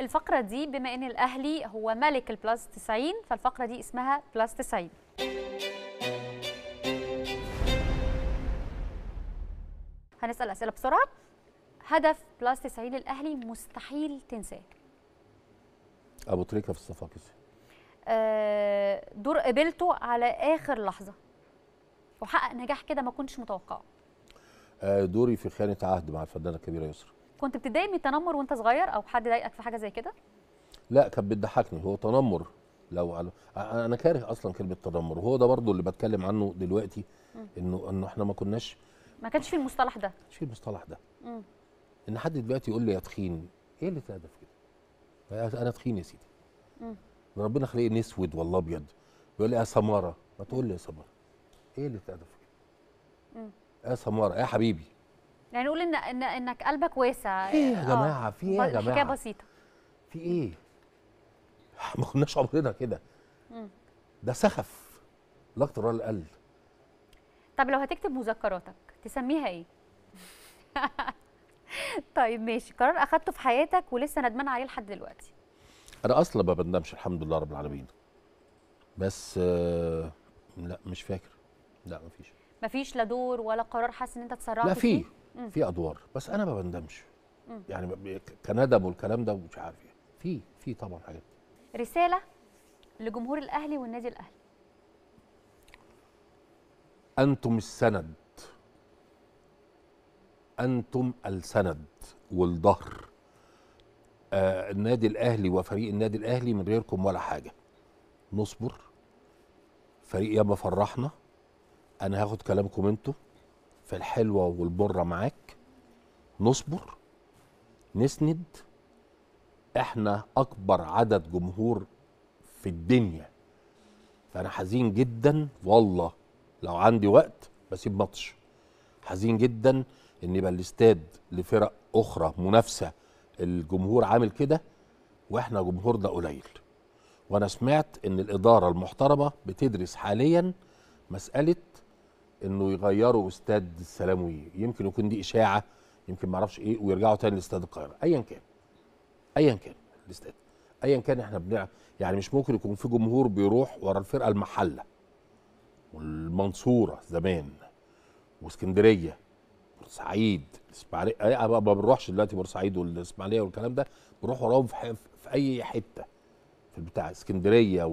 الفقرة دي بما ان الاهلي هو ملك البلاس 90 فالفقرة دي اسمها بلاس 90 هنسأل أسئلة بسرعة هدف بلاس 90 للأهلي مستحيل تنساه أبو تريكة في الصفاقسي آه دور قبلته على آخر لحظة وحقق نجاح كده ما كنتش متوقعه آه، دوري في خانة عهد مع الفنانة الكبيرة يسرا كنت بتضايق من التنمر وانت صغير او حد ضايقك في حاجه زي كده لا كانت بتضحكني هو تنمر لو على انا كاره اصلا كلمه تنمر وهو ده برضو اللي بتكلم عنه دلوقتي انه انه احنا ما كناش ما كانش في المصطلح ده ما كانش في المصطلح ده مم. ان حد دلوقتي يقول لي يا تخين ايه اللي تهدف كده انا تخين يا سيدي مم. ربنا خلقني اسود والله ابيض بيقول لي يا سماره ما تقول لي يا سماره ايه اللي تهدف كده يا سماره يا حبيبي يعني نقول ان, إن انك قلبك واسع ايه يا آه، جماعه في ايه يا جماعه حكايه بسيطه في ايه ما كناش عمرنا كده ده سخف لا اكتر ولا اقل طب لو هتكتب مذكراتك تسميها ايه طيب ماشي قرار اخدته في حياتك ولسه ندمان عليه لحد دلوقتي انا اصلا ما بندمش الحمد لله رب العالمين بس آه لا مش فاكر لا مفيش مفيش لا دور ولا قرار حاسس ان انت اتسرعت فيه لا فيه في ادوار بس انا ما بندمش يعني كندم والكلام ده ومش عارف يعني في في طبعا حاجات رساله لجمهور الاهلي والنادي الاهلي انتم السند انتم السند والظهر آه النادي الاهلي وفريق النادي الاهلي من غيركم ولا حاجه نصبر فريق ياما فرحنا انا هاخد كلامكم انتوا فالحلوة والبرة معاك نصبر نسند احنا اكبر عدد جمهور في الدنيا فانا حزين جدا والله لو عندي وقت بسيب ماتش حزين جدا ان يبقى الاستاد لفرق اخرى منافسه الجمهور عامل كده واحنا جمهورنا قليل وانا سمعت ان الاداره المحترمه بتدرس حاليا مساله انه يغيروا استاد السلاموي يمكن يكون دي اشاعه يمكن ما اعرفش ايه ويرجعوا تاني لاستاد القاهره ايا كان ايا كان الاستاد ايا كان احنا بنع يعني مش ممكن يكون في جمهور بيروح ورا الفرقه المحله والمنصوره زمان واسكندريه بورسعيد الاسماعيليه ما بنروحش دلوقتي بورسعيد والاسماعيليه والكلام ده بنروح وراهم في, في اي حته في البتاع اسكندريه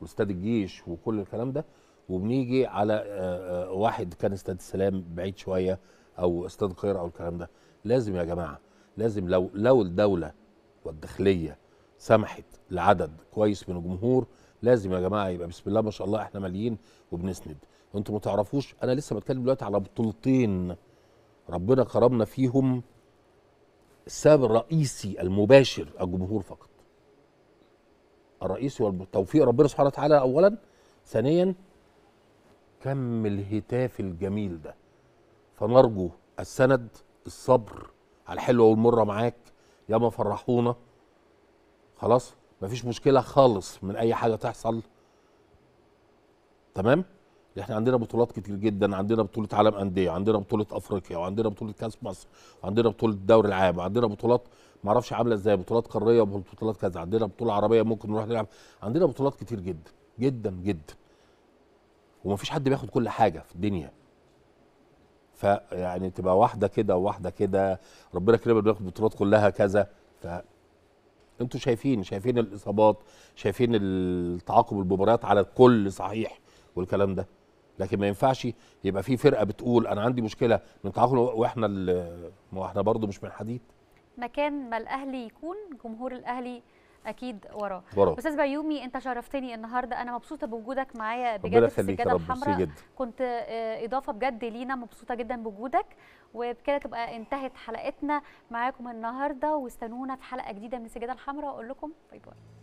واستاد الجيش وكل الكلام ده وبنيجي على آه، آه، واحد كان استاد السلام بعيد شويه او استاد القاهره او الكلام ده لازم يا جماعه لازم لو لو الدوله والداخليه سمحت لعدد كويس من الجمهور لازم يا جماعه يبقى بسم الله ما شاء الله احنا ماليين وبنسند وانتم ما تعرفوش انا لسه بتكلم دلوقتي على بطولتين ربنا كرمنا فيهم السبب الرئيسي المباشر الجمهور فقط الرئيسي والتوفيق ربنا سبحانه وتعالى اولا ثانيا كم الهتاف الجميل ده فنرجو السند الصبر على الحلوه والمره معاك ياما فرحونا خلاص مفيش مشكله خالص من اي حاجه تحصل تمام احنا عندنا بطولات كتير جدا عندنا بطوله عالم انديه عندنا بطوله افريقيا وعندنا بطوله كاس مصر وعندنا بطوله الدوري العام وعندنا بطولات معرفش عامله ازاي بطولات قاريه وبطولات كذا عندنا بطوله عربيه ممكن نروح نلعب عندنا بطولات كتير جدا جدا جدا وما فيش حد بياخد كل حاجه في الدنيا فيعني تبقى واحده كده وواحده كده ربنا كرمك بياخد البطولات كلها كذا ف انتوا شايفين شايفين الاصابات شايفين التعاقب المباريات على الكل صحيح والكلام ده لكن ما ينفعش يبقى في فرقه بتقول انا عندي مشكله من تعاقب واحنا احنا برضو مش من حديد مكان ما الاهلي يكون جمهور الاهلي اكيد وراه وراه استاذ بيومي انت شرفتني النهارده انا مبسوطه بوجودك معايا بجد في السجاده الحمراء كنت آه، اضافه بجد لينا مبسوطه جدا بوجودك وبكده تبقى انتهت حلقتنا معاكم النهارده واستنونا في حلقه جديده من السجاده الحمراء واقول لكم باي باي